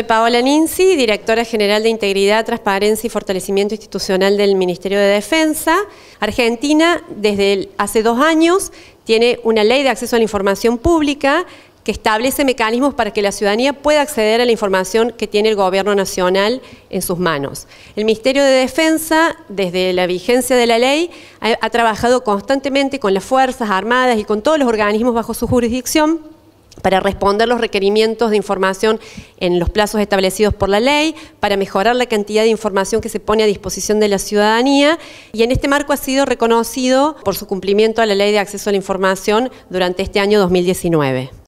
Soy Paola Ninzi, directora general de Integridad, Transparencia y Fortalecimiento Institucional del Ministerio de Defensa. Argentina, desde hace dos años, tiene una ley de acceso a la información pública que establece mecanismos para que la ciudadanía pueda acceder a la información que tiene el Gobierno Nacional en sus manos. El Ministerio de Defensa, desde la vigencia de la ley, ha, ha trabajado constantemente con las Fuerzas Armadas y con todos los organismos bajo su jurisdicción para responder los requerimientos de información en los plazos establecidos por la ley, para mejorar la cantidad de información que se pone a disposición de la ciudadanía y en este marco ha sido reconocido por su cumplimiento a la ley de acceso a la información durante este año 2019.